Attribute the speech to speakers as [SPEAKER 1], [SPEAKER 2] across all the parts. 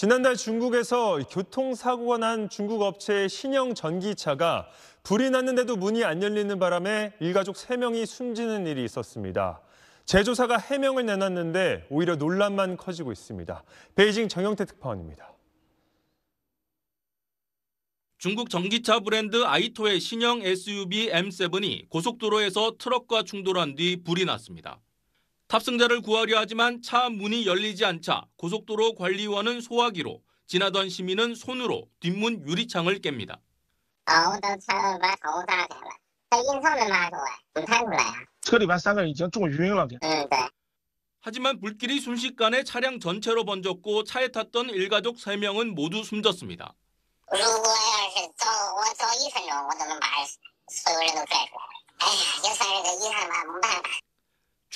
[SPEAKER 1] 지난달 중국에서 교통사고가 난 중국 업체의 신형 전기차가 불이 났는데도 문이 안 열리는 바람에 일가족 3명이 숨지는 일이 있었습니다. 제조사가 해명을 내놨는데 오히려 논란만 커지고 있습니다. 베이징 정영태 특파원입니다. 중국 전기차 브랜드 아이토의 신형 SUV M7이 고속도로에서 트럭과 충돌한 뒤 불이 났습니다. 탑승자를 구하려 하지만 차 문이 열리지 않자 고속도로 관리원은 소화기로 지나던 시민은 손으로 뒷문 유리창을 깹니다. 네. 하지만 불길이 순식간에 차량 전체로 번졌고 차에 탔던 일가족 3명은 모두 숨졌습니다.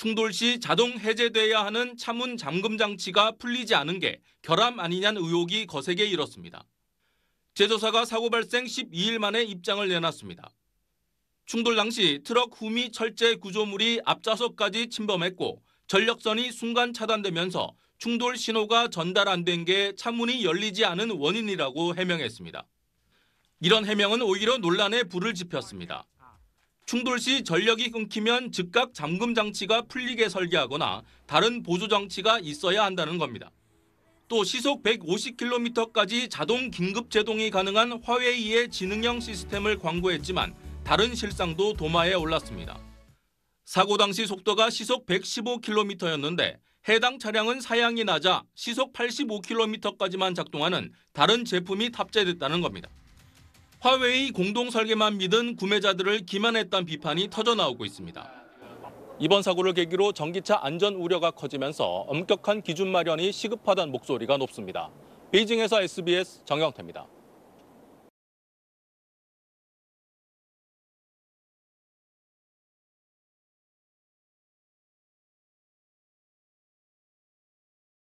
[SPEAKER 1] 충돌 시 자동 해제돼야 하는 차문 잠금 장치가 풀리지 않은 게 결함 아니냐는 의혹이 거세게 일었습니다. 제조사가 사고 발생 12일 만에 입장을 내놨습니다. 충돌 당시 트럭 후미 철제 구조물이 앞좌석까지 침범했고 전력선이 순간 차단되면서 충돌 신호가 전달 안 된 게 차문이 열리지 않은 원인이라고 해명했습니다. 이런 해명은 오히려 논란에 불을 지폈습니다. 충돌 시 전력이 끊기면 즉각 잠금 장치가 풀리게 설계하거나 다른 보조 장치가 있어야 한다는 겁니다. 또 시속 150km까지 자동 긴급 제동이 가능한 화웨이의 지능형 시스템을 광고했지만 다른 실상도 도마에 올랐습니다. 사고 당시 속도가 시속 115km였는데 해당 차량은 사양이 낮아 시속 85km까지만 작동하는 다른 제품이 탑재됐다는 겁니다. 화웨이 공동 설계만 믿은 구매자들을 기만했다는 비판이 터져 나오고 있습니다. 이번 사고를 계기로 전기차 안전 우려가 커지면서 엄격한 기준 마련이 시급하다는 목소리가 높습니다. 베이징에서 SBS 정영태입니다.